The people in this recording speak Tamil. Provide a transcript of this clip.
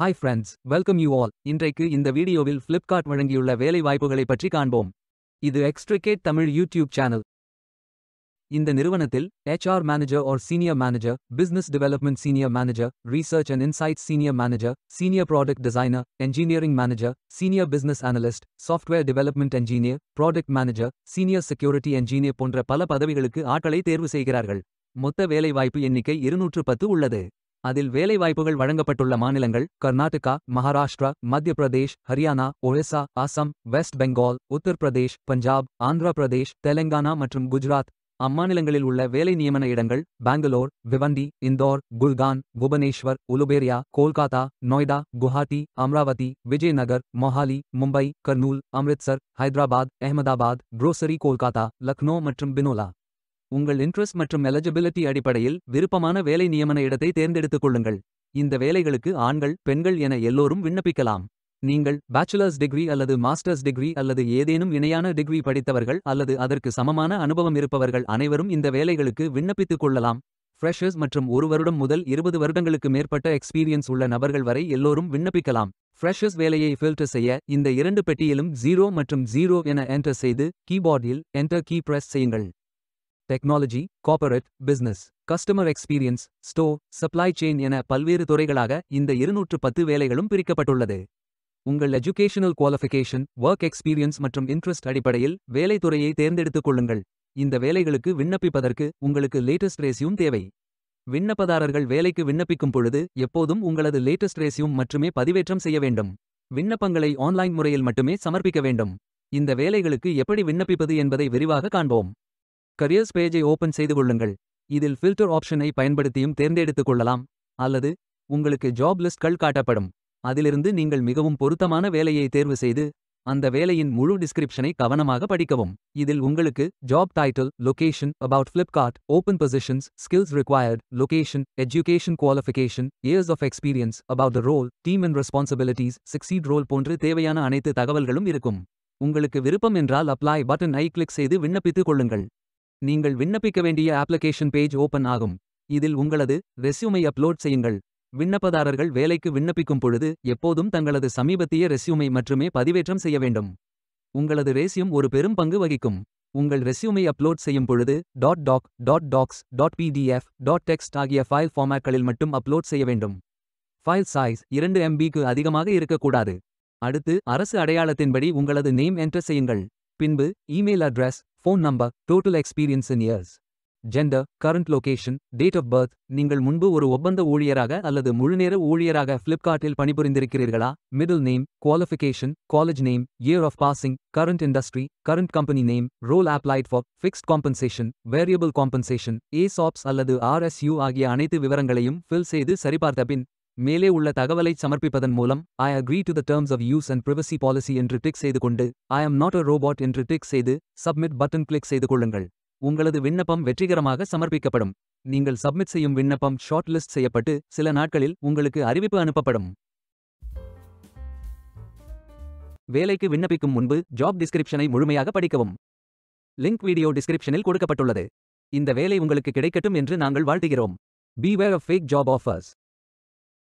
hi friends welcome you all இன்றைக்கு இந்த வீடியோவில் ஃப்ளிப்கார்ட் வழங்கியுள்ள வேலை வாய்ப்புகளை பற்றி காண்போம் இது எக்ஸ்ட்ரிகேட் தமிழ் யூடியூப் சேனல் இந்த நிறுவனத்தில் HR manager or senior manager business development senior manager research and insights senior manager senior product designer engineering manager senior business analyst software development engineer product manager senior security engineer போன்ற பல பதவிகளுக்கு ஆட்களை தேர்வு செய்கிறார்கள் மொத்த வேலைவாய்ப்பு எண்ணிக்கை இருநூற்று பத்து உள்ளது அதில் வேலைவாய்ப்புகள் வழங்கப்பட்டுள்ள மாநிலங்கள் கர்நாடகா மகாராஷ்டிரா மத்திய பிரதேஷ் ஹரியானா ஒரிசா ஆசாம் வெஸ்ட் பெங்கால் உத்தரப்பிரதேஷ் பஞ்சாப் ஆந்திர பிரதேஷ் தெலங்கானா மற்றும் குஜராத் அம்மாநிலங்களில் உள்ள வேலை நியமன இடங்கள் பெங்களூர் விவண்டி இந்தோர் குல்கான் புவனேஸ்வர் உலுபேரியா கோல்காத்தா நொய்டா குவாஹாட்டி அம்ராவதி விஜயநகர் மொஹாலி மும்பை கர்னூல் அம்ரித்சர் ஹைதராபாத் அஹமதாபாத் ப்ரோசரி கோல்காத்தா லக்னோ மற்றும் பினோலா உங்கள் இன்ட்ரெஸ்ட் மற்றும் எலஜபிலிட்டி அடிப்படையில் விருப்பமான வேலை நியமன இடத்தை தேர்ந்தெடுத்துக் கொள்ளுங்கள் இந்த வேலைகளுக்கு ஆண்கள் பெண்கள் என எல்லோரும் விண்ணப்பிக்கலாம் நீங்கள் பேச்சுலர்ஸ் டிகிரி அல்லது மாஸ்டர்ஸ் டிகிரி அல்லது ஏதேனும் இணையான டிகிரி படித்தவர்கள் அல்லது அதற்கு சமமான அனுபவம் இருப்பவர்கள் அனைவரும் இந்த வேலைகளுக்கு விண்ணப்பித்துக் கொள்ளலாம் ஃப்ரெஷர்ஸ் மற்றும் ஒரு வருடம் முதல் இருபது வருடங்களுக்கு மேற்பட்ட எக்ஸ்பீரியன்ஸ் உள்ள நபர்கள் வரை எல்லோரும் விண்ணப்பிக்கலாம் ஃப்ரெஷர்ஸ் வேலையை ஃபில்டர் செய்ய இந்த இரண்டு பெட்டியிலும் ஜீரோ மற்றும் ஜீரோ என என்டர் செய்து கீபோர்டில் என்டர் கீ பிரஸ் செய்யுங்கள் technology corporate business customer experience store supply chain என பல்வேறு துறைகளாக இந்த இருநூற்று பத்து வேலைகளும் பிரிக்கப்பட்டுள்ளது உங்கள் எஜுகேஷனல் குவாலிஃபிகேஷன் ஒர்க் எக்ஸ்பீரியன்ஸ் மற்றும் இன்ட்ரெஸ்ட் அடிப்படையில் வேலைத்துறையை தேர்ந்தெடுத்துக் கொள்ளுங்கள் இந்த வேலைகளுக்கு விண்ணப்பிப்பதற்கு உங்களுக்கு லேட்டஸ்ட் ரேசியும் தேவை விண்ணப்பதாரர்கள் வேலைக்கு விண்ணப்பிக்கும் பொழுது எப்போதும் உங்களது லேட்டஸ்ட் ரேசியும் மட்டுமே பதிவேற்றம் செய்ய வேண்டும் விண்ணப்பங்களை ஆன்லைன் முறையில் மட்டுமே சமர்ப்பிக்க வேண்டும் இந்த வேலைகளுக்கு எப்படி விண்ணப்பிப்பது என்பதை விரிவாக காண்போம் கரியர்ஸ் பேஜை ஓபன் செய்து கொள்ளுங்கள் இதில் ஃபில்டர் ஆப்ஷனை பயன்படுத்தியும் தேர்ந்தெடுத்துக் கொள்ளலாம் அல்லது உங்களுக்கு ஜாப் லிஸ்ட்கள் காட்டப்படும் அதிலிருந்து நீங்கள் மிகவும் பொருத்தமான வேலையை தேர்வு செய்து அந்த வேலையின் முழு டிஸ்கிரிப்ஷனை கவனமாக படிக்கவும் இதில் உங்களுக்கு job title location about Flipkart open positions skills required location education qualification years of experience about the role team and responsibilities சிக்ஸீட் ரோல் போன்று தேவையான அனைத்து தகவல்களும் இருக்கும் உங்களுக்கு விருப்பம் என்றால் அப்ளை பட்டன் ஐ கிளிக் செய்து விண்ணப்பித்துக் கொள்ளுங்கள் நீங்கள் விண்ணப்பிக்க வேண்டிய அப்ளிகேஷன் பேஜ் ஓபன் ஆகும் இதில் உங்களது ரெசியூமை அப்லோட் செய்யுங்கள் விண்ணப்பதாரர்கள் வேலைக்கு விண்ணப்பிக்கும் பொழுது எப்போதும் தங்களது சமீபத்திய ரெசியூமை மட்டுமே பதிவேற்றம் செய்ய வேண்டும் உங்களது ரெசியூம் ஒரு பெரும் பங்கு வகிக்கும் உங்கள் ரெசியூமை அப்லோட் செய்யும் பொழுது dot doc dot docx dot PDF dot text ஆகிய ஃபைல் ஃபார்மேட்களில் மட்டும் அப்லோட் செய்ய வேண்டும் ஃபைல் சாய்ஸ் இரண்டு எம்பிக்கு அதிகமாக இருக்கக்கூடாது அடுத்து அரசு அடையாளத்தின்படி உங்களது நேம் என்டர் செய்யுங்கள் பின்பு email address phone number total experience in years gender current location date of birth நீங்கள் முன்பு ஒரு ஒப்பந்த ஊழியராக அல்லது முழுநேர ஊழியராக ஃப்ளிப்கார்ட்டில் பணிபுரிந்திருக்கிறீர்களா middle name qualification college name year of passing current industry current company name role applied for fixed compensation variable compensation ESOPs அல்லது ஆர்எஸ்யூ ஆகிய அனைத்து விவரங்களையும் ஃபில் செய்து சரிபார்த்த பின் மேலே உள்ள தகவலை சமர்ப்பிப்பதன் மூலம் I agree to the terms of use and privacy policy என்று டிக் செய்து கொண்டு I am not a robot என்று டிக் செய்து சப்மிட் பட்டன் கிளிக் செய்து கொள்ளுங்கள் உங்களது விண்ணப்பம் வெற்றிகரமாக சமர்ப்பிக்கப்படும் நீங்கள் சப்மிட் செய்யும் விண்ணப்பம் ஷார்ட் லிஸ்ட் செய்யப்பட்டு சில நாட்களில் உங்களுக்கு அறிவிப்பு அனுப்பப்படும் வேலைக்கு விண்ணப்பிக்கும் முன்பு ஜாப் டிஸ்கிரிப்ஷனை முழுமையாக படிக்கவும் லிங்க் வீடியோ டிஸ்கிரிப்ஷனில் கொடுக்கப்பட்டுள்ளது இந்த வேலை உங்களுக்கு கிடைக்கட்டும் என்று நாங்கள் வாழ்த்துகிறோம் beware of fake job offers